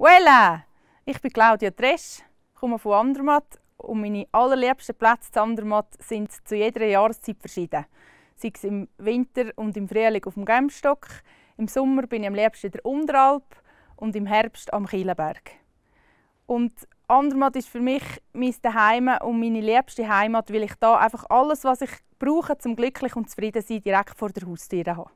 Voilà! Ich bin Claudia Dresch, komme von Andermatt und meine allerliebsten Plätze zu Andermatt sind zu jeder Jahreszeit verschieden. Sei es im Winter und im Frühling auf dem Gemstock, im Sommer bin ich am liebsten in der Unteralp und im Herbst am Kielenberg. Und Andermatt ist für mich mein Heim und meine liebste Heimat, weil ich da einfach alles, was ich brauche, zum glücklich und zufrieden sein, direkt vor der Haustür habe.